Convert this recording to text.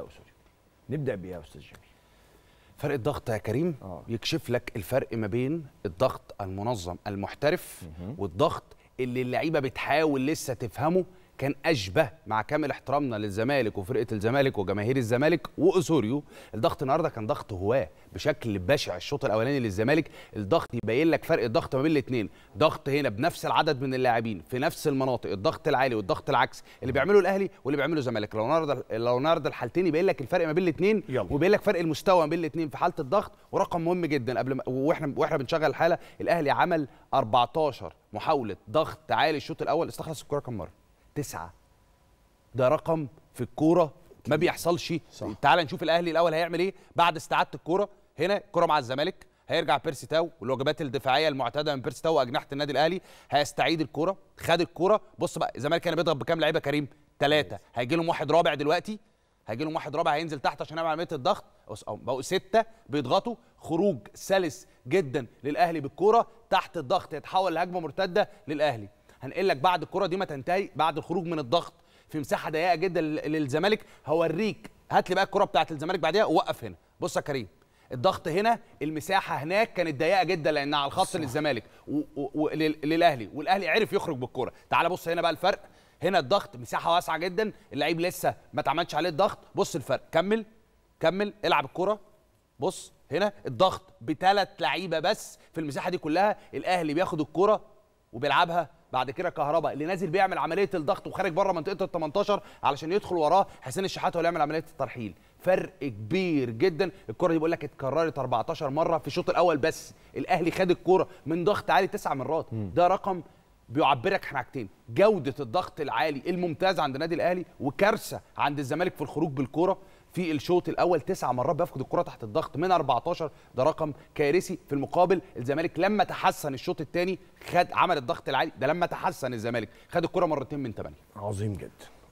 او نبدا بايه يا استاذ جميل فرق الضغط يا كريم آه. يكشف لك الفرق ما بين الضغط المنظم المحترف مه. والضغط اللي اللعيبه بتحاول لسه تفهمه كان اشبه مع كامل احترامنا للزمالك وفرقه الزمالك وجماهير الزمالك واسوريو الضغط النهارده كان ضغط هواه بشكل بشع الشوط الاولاني للزمالك الضغط يبين لك فرق الضغط ما بين الاثنين ضغط هنا بنفس العدد من اللاعبين في نفس المناطق الضغط العالي والضغط العكس اللي بيعمله الاهلي واللي بيعمله الزمالك لو النهارده لو النهارده الحالتين يبين لك الفرق ما بين الاثنين وبيبين لك فرق المستوى ما بين الاثنين في حاله الضغط ورقم مهم جدا قبل ما واحنا واحنا بنشغل الحاله الاهلي عمل 14 محاوله ضغط عالي الشوط الاول استخلص الكره كم مره تسعة ده رقم في الكورة ما بيحصلش صح. تعال نشوف الاهلي الاول هيعمل ايه بعد استعاده الكوره هنا كرة مع الزمالك هيرجع بيرسي تاو والوجبات الدفاعيه المعتاده من بيرسي تاو واجنحه النادي الاهلي هيستعيد الكوره خد الكوره بص بقى الزمالك هنا بيضغط بكام لعيبه كريم ثلاثه هيجي لهم واحد رابع دلوقتي هيجي لهم واحد رابع هينزل تحت عشان يعمل عمليه الضغط بقوا سته بيضغطوا خروج سلس جدا للاهلي بالكوره تحت الضغط يتحول لهجمه مرتده للاهلي هنقل لك بعد الكره دي ما تنتهي بعد الخروج من الضغط في مساحه ضيقه جدا للزمالك هوريك هات لي بقى الكره بتاعه الزمالك بعديها ووقف هنا بص يا كريم الضغط هنا المساحه هناك كانت ضيقه جدا لانها على الخط للزمالك وللاهلي والاهلي عرف يخرج بالكره تعال بص هنا بقى الفرق هنا الضغط مساحه واسعه جدا اللعيب لسه ما اتعملش عليه الضغط بص الفرق كمل كمل العب الكره بص هنا الضغط بثلاث لعيبه بس في المساحه دي كلها الاهلي بياخد الكره وبيلعبها بعد كده كهربا اللي نازل بيعمل عمليه الضغط وخارج بره منطقه ال 18 علشان يدخل وراه حسين الشحات هو اللي يعمل عمليه الترحيل فرق كبير جدا الكره دي بيقول لك اتكررت 14 مره في الشوط الاول بس الاهلي خد الكره من ضغط عالي تسع مرات ده رقم بيعبرك عن حاجتين جوده الضغط العالي الممتاز عند النادي الاهلي وكارثه عند الزمالك في الخروج بالكوره في الشوط الاول تسع مرات بيفقد الكره تحت الضغط من 14 ده رقم كارثي في المقابل الزمالك لما تحسن الشوط الثاني خد عمل الضغط العالي ده لما تحسن الزمالك خد الكره مرتين من ثمانيه عظيم جدا